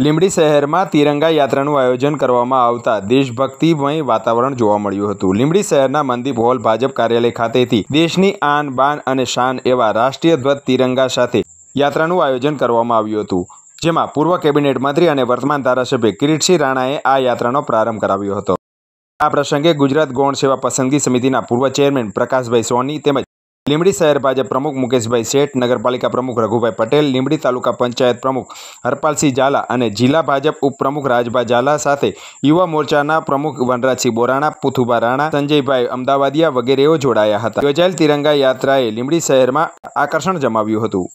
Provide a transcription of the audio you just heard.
લીંબડી શહેરમાં તિરંગા યાત્રાનું આયોજન કરવામાં આવતા દેશભક્તિમય વાતાવરણ જોવા મળ્યું હતું લીંબડી શહેરના મંદિપ હોલ ભાજપ કાર્યાલય ખાતેથી દેશની આન બાન અને શાન એવા રાષ્ટ્રીય ધ્વજ તિરંગા સાથે યાત્રાનું આયોજન કરવામાં આવ્યું હતું જેમાં પૂર્વ કેબિનેટ મંત્રી અને વર્તમાન ધારાસભ્ય કિરીટસિંહ રાણાએ આ યાત્રાનો પ્રારંભ કરાવ્યો હતો આ પ્રસંગે ગુજરાત ગૌણ સેવા પસંદગી સમિતિના પૂર્વ ચેરમેન પ્રકાશભાઈ સોની તેમજ લીંબડી શહેર ભાજપ પ્રમુખ મુકેશભાઈ શેઠ નગરપાલિકા પ્રમુખ રઘુભાઈ પટેલ લીંબડી તાલુકા પંચાયત પ્રમુખ હરપાલસિંહ ઝાલા અને જિલ્લા ભાજપ ઉપપ્રમુખ રાજભા ઝાલા સાથે યુવા મોરચાના પ્રમુખ વનરાજસિંહ બોરાણા પુથુભા રાણા સંજયભાઈ અમદાવાદિયા વગેરેઓ જોડાયા હતા યોજાયેલ તિરંગા યાત્રાએ લીંબડી શહેરમાં આકર્ષણ જમાવ્યું હતું